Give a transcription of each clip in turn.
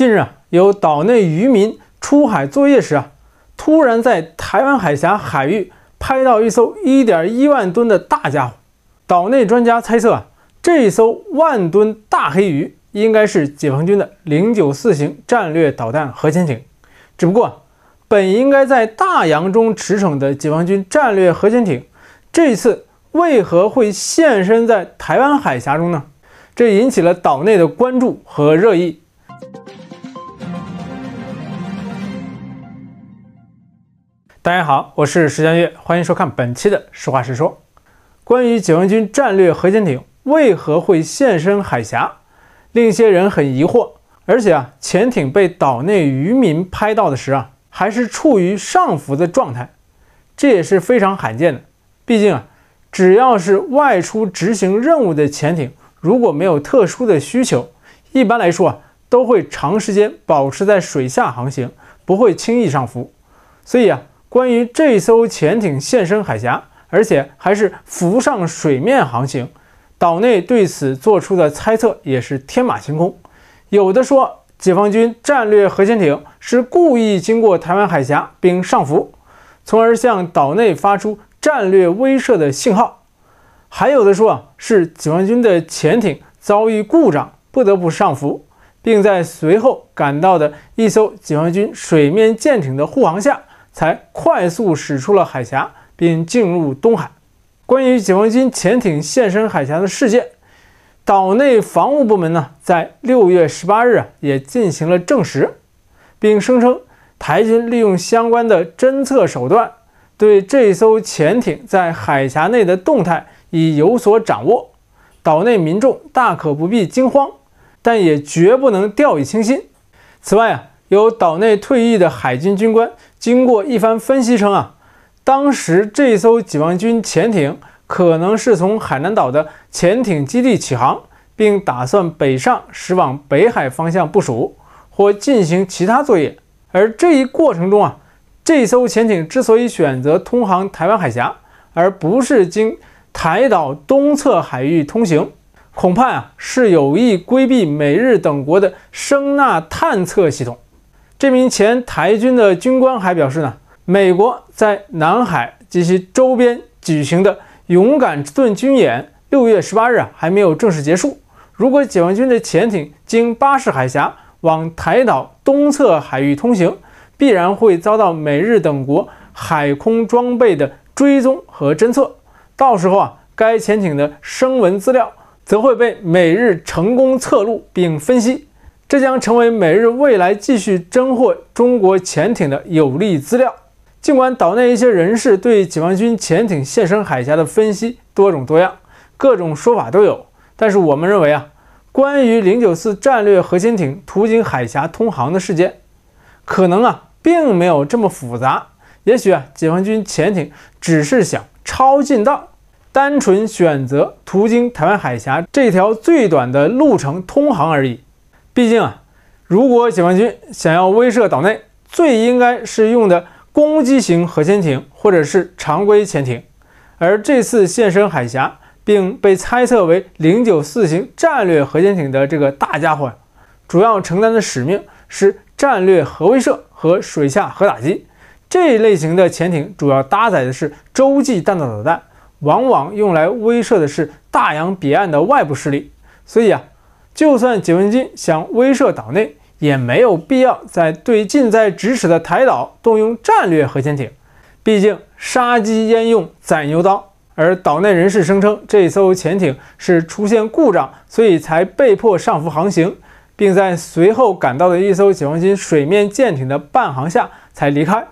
近日啊，有岛内渔民出海作业时啊，突然在台湾海峡海域拍到一艘1.1万吨的大家伙。岛内专家猜测啊，这艘万吨大黑鱼应该是解放军的094型战略导弹核潜艇。只不过，本应该在大洋中驰骋的解放军战略核潜艇，这次为何会现身在台湾海峡中呢？这引起了岛内的关注和热议。大家好，我是石江月，欢迎收看本期的实话实说。关于解放军战略核潜艇为何会现身海峡，令一些人很疑惑。而且啊，潜艇被岛内渔民拍到的时啊，还是处于上浮的状态，这也是非常罕见的。毕竟啊，只要是外出执行任务的潜艇，如果没有特殊的需求，一般来说啊，都会长时间保持在水下航行，不会轻易上浮。所以啊。关于这艘潜艇现身海峡，而且还是浮上水面航行，岛内对此做出的猜测也是天马行空。有的说解放军战略核潜艇是故意经过台湾海峡并上浮，从而向岛内发出战略威慑的信号；还有的说啊，是解放军的潜艇遭遇故障，不得不上浮，并在随后赶到的一艘解放军水面舰艇的护航下。才快速驶出了海峡，并进入东海。关于解放军潜艇现身海峡的事件，岛内防务部门呢在六月十八日也进行了证实，并声称台军利用相关的侦测手段，对这艘潜艇在海峡内的动态已有所掌握。岛内民众大可不必惊慌，但也绝不能掉以轻心。此外呀。有岛内退役的海军军官经过一番分析称啊，当时这艘解放军潜艇可能是从海南岛的潜艇基地起航，并打算北上驶往北海方向部署或进行其他作业。而这一过程中啊，这艘潜艇之所以选择通航台湾海峡，而不是经台岛东侧海域通行，恐怕啊是有意规避美日等国的声呐探测系统。这名前台军的军官还表示呢，美国在南海及其周边举行的“勇敢之盾”军演，六月十八日啊还没有正式结束。如果解放军的潜艇经巴士海峡往台岛东侧海域通行，必然会遭到美日等国海空装备的追踪和侦测。到时候啊，该潜艇的声纹资料则会被美日成功测录并分析。这将成为美日未来继续征获中国潜艇的有力资料。尽管岛内一些人士对解放军潜艇现身海峡的分析多种多样，各种说法都有，但是我们认为啊，关于零九四战略核潜艇途经海峡通航的事件，可能啊并没有这么复杂。也许啊，解放军潜艇只是想抄近道，单纯选择途经台湾海峡这条最短的路程通航而已。毕竟啊，如果解放军想要威慑岛内，最应该是用的攻击型核潜艇或者是常规潜艇。而这次现身海峡并被猜测为零九四型战略核潜艇的这个大家伙，主要承担的使命是战略核威慑和水下核打击。这一类型的潜艇主要搭载的是洲际弹道导弹，往往用来威慑的是大洋彼岸的外部势力。所以啊。就算解放军想威慑岛内，也没有必要在对近在咫尺的台岛动用战略核潜艇。毕竟杀鸡焉用宰牛刀。而岛内人士声称，这艘潜艇是出现故障，所以才被迫上浮航行，并在随后赶到的一艘解放军水面舰艇的伴航下才离开。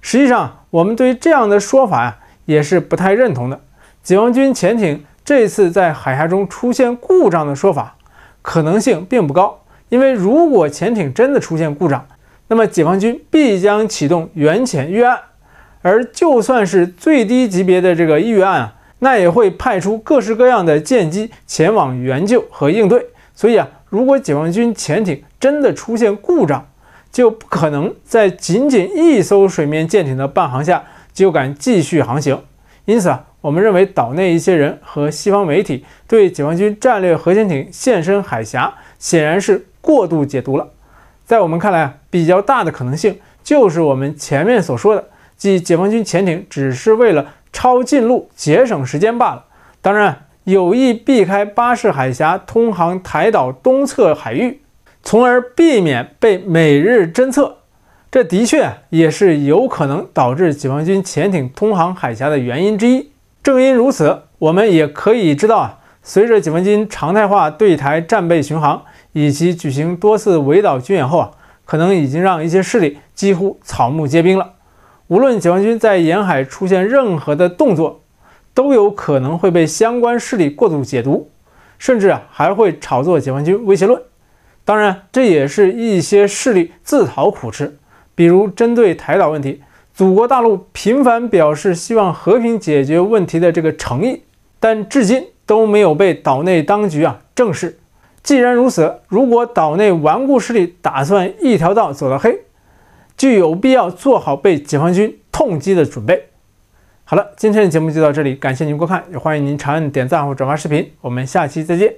实际上，我们对这样的说法呀，也是不太认同的。解放军潜艇这次在海峡中出现故障的说法。可能性并不高，因为如果潜艇真的出现故障，那么解放军必将启动援潜预案，而就算是最低级别的这个预案啊，那也会派出各式各样的舰机前往援救和应对。所以啊，如果解放军潜艇真的出现故障，就不可能在仅仅一艘水面舰艇的伴航下就敢继续航行。因此啊。我们认为，岛内一些人和西方媒体对解放军战略核潜艇现身海峡显然是过度解读了。在我们看来啊，比较大的可能性就是我们前面所说的，即解放军潜艇只是为了抄近路节省时间罢了。当然，有意避开巴士海峡通航台岛东侧海域，从而避免被美日侦测，这的确也是有可能导致解放军潜艇通航海峡的原因之一。正因如此，我们也可以知道啊，随着解放军常态化对台战备巡航以及举行多次围岛军演后啊，可能已经让一些势力几乎草木皆兵了。无论解放军在沿海出现任何的动作，都有可能会被相关势力过度解读，甚至啊还会炒作解放军威胁论。当然，这也是一些势力自讨苦吃，比如针对台岛问题。祖国大陆频繁表示希望和平解决问题的这个诚意，但至今都没有被岛内当局啊正视。既然如此，如果岛内顽固势力打算一条道走到黑，就有必要做好被解放军痛击的准备。好了，今天的节目就到这里，感谢您观看，也欢迎您长按点赞或转发视频。我们下期再见。